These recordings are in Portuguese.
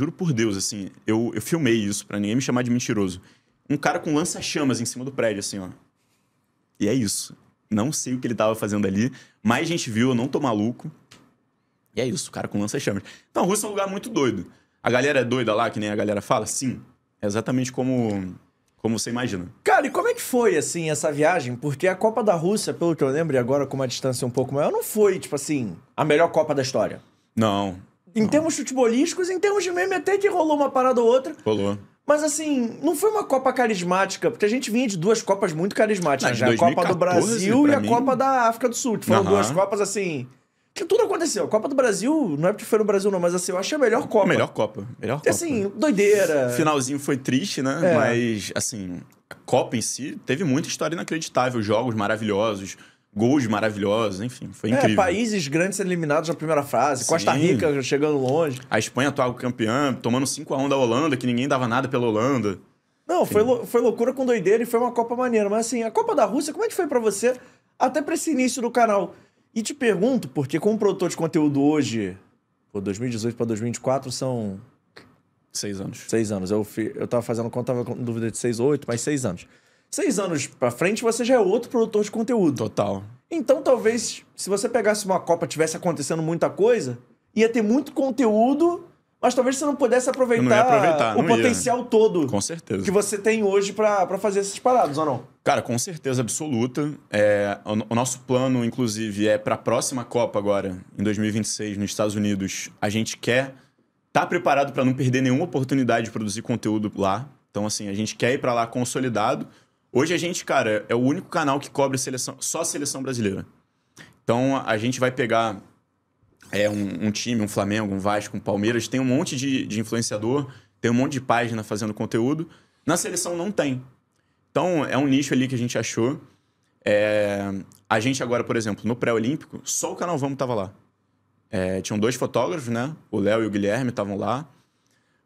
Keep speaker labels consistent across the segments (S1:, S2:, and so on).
S1: Juro por Deus, assim, eu, eu filmei isso para ninguém me chamar de mentiroso. Um cara com lança-chamas em cima do prédio, assim, ó. E é isso. Não sei o que ele tava fazendo ali. Mais gente viu, eu não tô maluco. E é isso, o cara com lança-chamas. Então, a Rússia é um lugar muito doido. A
S2: galera é doida
S1: lá, que nem a galera fala? Sim. É exatamente como, como você imagina.
S2: Cara, e como é que foi, assim, essa viagem? Porque a Copa da Rússia, pelo que eu lembro, e agora com uma distância um pouco maior, não foi, tipo assim, a melhor Copa da história. Não, em termos futebolísticos, em termos de meme, até que rolou uma parada ou outra. Rolou. Mas assim, não foi uma Copa carismática, porque a gente vinha de duas Copas muito carismáticas, já, né? a Copa do Brasil e a mim... Copa da África do Sul. Foram duas Copas assim. Que tudo aconteceu. A Copa do Brasil, não é porque foi no Brasil, não, mas assim, eu achei a melhor Copa. Melhor Copa. Melhor assim, Copa. Assim, doideira.
S1: Finalzinho foi triste, né? É. Mas, assim, a Copa em si teve muita história inacreditável, jogos maravilhosos gols maravilhosos, enfim, foi é, incrível.
S2: países grandes eliminados na primeira fase, Costa Rica chegando longe.
S1: A Espanha atual campeã, tomando 5 a 1 da Holanda, que ninguém dava nada pela Holanda.
S2: Não, foi, foi loucura com doideira e foi uma Copa maneira, mas assim, a Copa da Rússia, como é que foi para você até para esse início do canal? E te pergunto, porque como produtor de conteúdo hoje, pô, 2018 para 2024 são Seis anos. Seis anos. Eu, eu tava fazendo conta, tava com dúvida de seis oito, mas seis anos. Seis anos pra frente, você já é outro produtor de conteúdo. Total. Então, talvez, se você pegasse uma Copa, tivesse acontecendo muita coisa, ia ter muito conteúdo, mas talvez você não pudesse aproveitar, não aproveitar o potencial ia. todo. Com certeza. Que você tem hoje para fazer essas paradas, ou não?
S1: Cara, com certeza absoluta. É, o, o nosso plano, inclusive, é para a próxima Copa agora, em 2026, nos Estados Unidos, a gente quer estar tá preparado para não perder nenhuma oportunidade de produzir conteúdo lá. Então, assim, a gente quer ir para lá consolidado Hoje a gente, cara, é o único canal que cobre seleção, só a seleção brasileira. Então a gente vai pegar é, um, um, time, um Flamengo, um Vasco, um Palmeiras, tem um monte de, de influenciador, tem um monte de página fazendo conteúdo. Na seleção não tem. Então é um nicho ali que a gente achou. É, a gente agora, por exemplo, no pré-olímpico, só o canal Vamos tava lá. É, tinham dois fotógrafos, né? O Léo e o Guilherme estavam lá.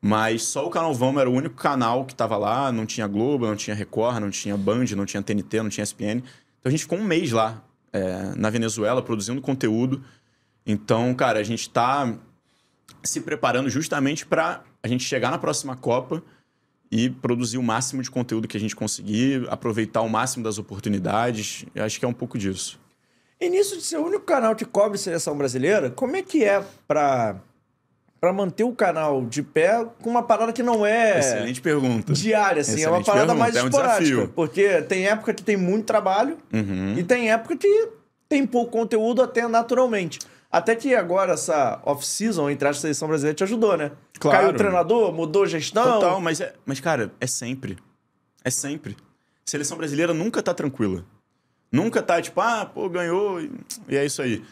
S1: Mas só o canal Vamos era o único canal que tava lá, não tinha Globo, não tinha Record, não tinha Band, não tinha TNT, não tinha SPN. Então a gente ficou um mês lá, é, na Venezuela, produzindo conteúdo. Então, cara, a gente tá se preparando justamente para a gente chegar na próxima Copa e produzir o máximo de conteúdo que a gente conseguir, aproveitar o máximo das oportunidades. Eu acho que é um pouco disso.
S2: E nisso de ser o único canal que cobre seleção brasileira, como é que é para para manter o canal de pé com uma parada que não é excelente
S1: pergunta diária assim excelente é uma parada pergunta. mais é um esporádica
S2: porque tem época que tem muito trabalho uhum. e tem época que tem pouco conteúdo até naturalmente até que agora essa off-season entre a seleção brasileira te ajudou né claro. caiu o treinador mudou gestão total mas é,
S1: mas cara é sempre é sempre seleção brasileira nunca tá tranquila nunca tá tipo ah pô ganhou e é isso aí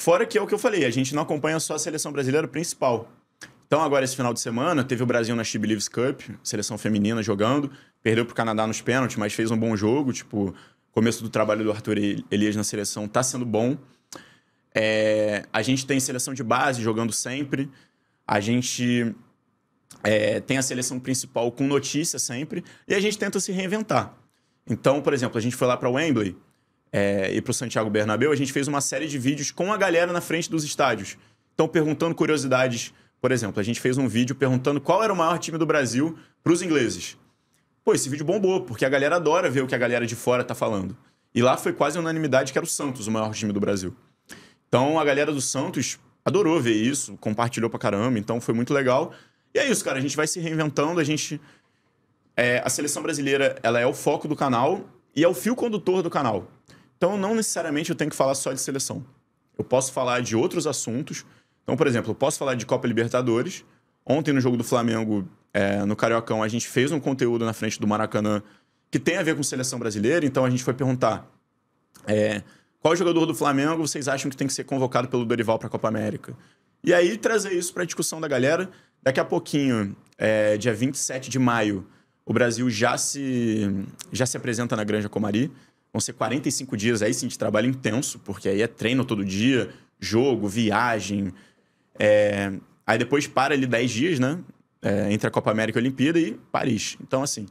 S1: Fora que é o que eu falei, a gente não acompanha só a seleção brasileira principal. Então, agora, esse final de semana, teve o Brasil na She Believes Cup, seleção feminina jogando. Perdeu para o Canadá nos pênaltis, mas fez um bom jogo. Tipo, começo do trabalho do Arthur Elias na seleção está sendo bom. É, a gente tem seleção de base jogando sempre. A gente é, tem a seleção principal com notícia sempre. E a gente tenta se reinventar. Então, por exemplo, a gente foi lá para o Wembley é, ir para o Santiago Bernabéu, a gente fez uma série de vídeos com a galera na frente dos estádios. Então, perguntando curiosidades. Por exemplo, a gente fez um vídeo perguntando qual era o maior time do Brasil para os ingleses. Pô, esse vídeo bombou, porque a galera adora ver o que a galera de fora está falando. E lá foi quase unanimidade que era o Santos o maior time do Brasil. Então, a galera do Santos adorou ver isso, compartilhou pra caramba, então foi muito legal. E é isso, cara, a gente vai se reinventando, a gente... É, a seleção brasileira, ela é o foco do canal e é o fio condutor do canal. Então, não necessariamente eu tenho que falar só de seleção. Eu posso falar de outros assuntos. Então, por exemplo, eu posso falar de Copa Libertadores. Ontem, no jogo do Flamengo, é, no Cariocão, a gente fez um conteúdo na frente do Maracanã que tem a ver com seleção brasileira. Então, a gente foi perguntar é, qual jogador do Flamengo vocês acham que tem que ser convocado pelo Dorival para a Copa América. E aí, trazer isso para a discussão da galera. Daqui a pouquinho, é, dia 27 de maio, o Brasil já se, já se apresenta na Granja Comari. Vão ser 45 dias aí sim de trabalho intenso, porque aí é treino todo dia, jogo, viagem. É... Aí depois para ali 10 dias, né? É, entre a Copa América e a Olimpíada e Paris. Então, assim.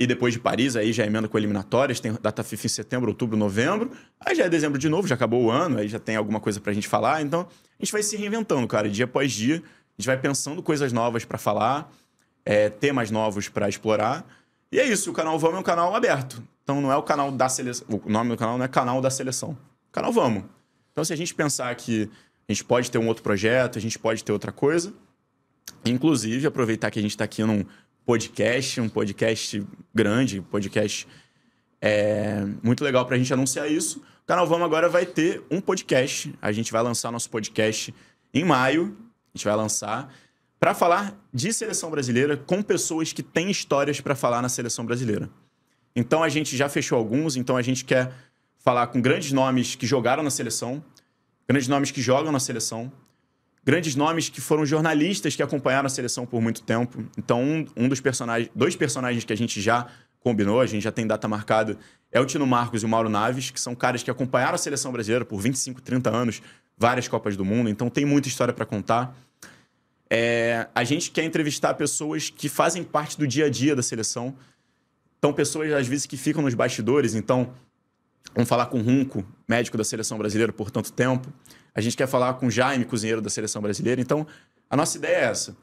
S1: E depois de Paris, aí já emenda com eliminatórias, tem data FIFA em setembro, outubro, novembro. Aí já é dezembro de novo, já acabou o ano, aí já tem alguma coisa pra gente falar. Então, a gente vai se reinventando, cara, dia após dia. A gente vai pensando coisas novas para falar, é, temas novos para explorar. E é isso, o canal Vamos é um canal aberto. Então não é o canal da seleção. O nome do canal não é canal da seleção. Canal Vamos. Então, se a gente pensar que a gente pode ter um outro projeto, a gente pode ter outra coisa. Inclusive, aproveitar que a gente está aqui num podcast, um podcast grande, podcast é, muito legal para a gente anunciar isso. O Canal Vamos agora vai ter um podcast. A gente vai lançar nosso podcast em maio. A gente vai lançar para falar de seleção brasileira com pessoas que têm histórias para falar na seleção brasileira. Então a gente já fechou alguns, então a gente quer falar com grandes nomes que jogaram na seleção, grandes nomes que jogam na seleção, grandes nomes que foram jornalistas que acompanharam a seleção por muito tempo. Então um, um dos personagens, dois personagens que a gente já combinou, a gente já tem data marcada, é o Tino Marcos e o Mauro Naves, que são caras que acompanharam a seleção brasileira por 25, 30 anos, várias Copas do Mundo, então tem muita história para contar. É, a gente quer entrevistar pessoas que fazem parte do dia a dia da seleção, então, pessoas, às vezes, que ficam nos bastidores, então, vamos falar com o Runco, médico da seleção brasileira por tanto tempo. A gente quer falar com o Jaime, cozinheiro da seleção brasileira. Então, a nossa ideia é essa: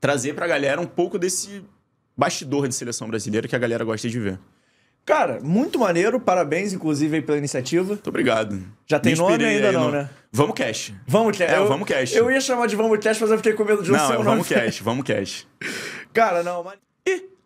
S1: trazer para a galera um pouco desse bastidor de seleção brasileira que a galera gosta de ver.
S2: Cara, muito maneiro, parabéns, inclusive, aí pela iniciativa. Muito
S1: obrigado. Já tem nome ainda, não, no... né? Vamos Cash. Vamos Cash. É, eu, Vamos Cash. Eu
S2: ia chamar de Vamos Cash, mas eu fiquei com medo de não, não ser é o Vamos Cash,
S1: Vamos Cash.
S2: Cara, não, mas. Ih!